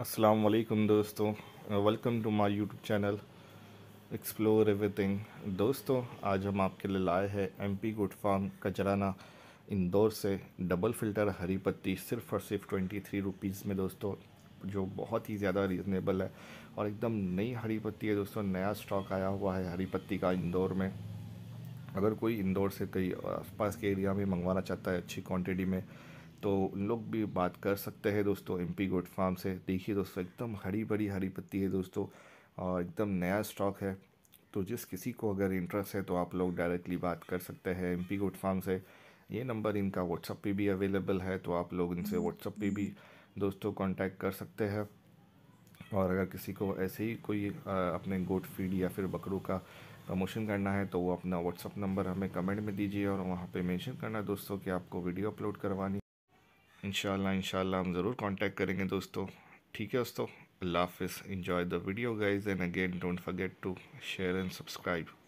अस्सलाम वालेकुम दोस्तों welcome to my YouTube channel explore everything दोस्तों आज हम आपके लिए लाए हैं एमपी गुड फार्म कचराना इंदौर से डबल फिल्टर हरी पत्ती सिर्फ और सिर्फ ट्वेंटी थ्री रुपीज़ में दोस्तों जो बहुत ही ज़्यादा रीज़नेबल है और एकदम नई हरी पत्ती है दोस्तों नया स्टॉक आया हुआ है हरी पत्ती का इंदौर में अगर कोई इंदौर से कहीं आसपास के एरिया में मंगवाना चाहता है अच्छी क्वान्टिटी में तो उन लोग भी बात कर सकते हैं दोस्तों एम पी गोट फार्म से देखिए दोस्तों एकदम हरी भरी हरी पत्ती है दोस्तों और एकदम नया स्टॉक है तो जिस किसी को अगर इंटरेस्ट है तो आप लोग डायरेक्टली बात कर सकते हैं एम पी गोट फार्म से ये नंबर इनका व्हाट्सअप पे भी अवेलेबल है तो आप लोग इनसे व्हाट्सअप पे भी दोस्तों कांटेक्ट कर सकते हैं और अगर किसी को ऐसे ही कोई अपने गोट फीड या फिर बकरों का प्रमोशन करना है तो वो अपना व्हाट्सअप नंबर हमें कमेंट में दीजिए और वहाँ पे मेंशन करना दोस्तों कि आपको वीडियो अपलोड करवानी इनशाला इनशाला हम ज़रूर कॉन्टैक्ट करेंगे दोस्तों ठीक है दोस्तों अल्लाह हाफ़ enjoy the video guys and again don't forget to share and subscribe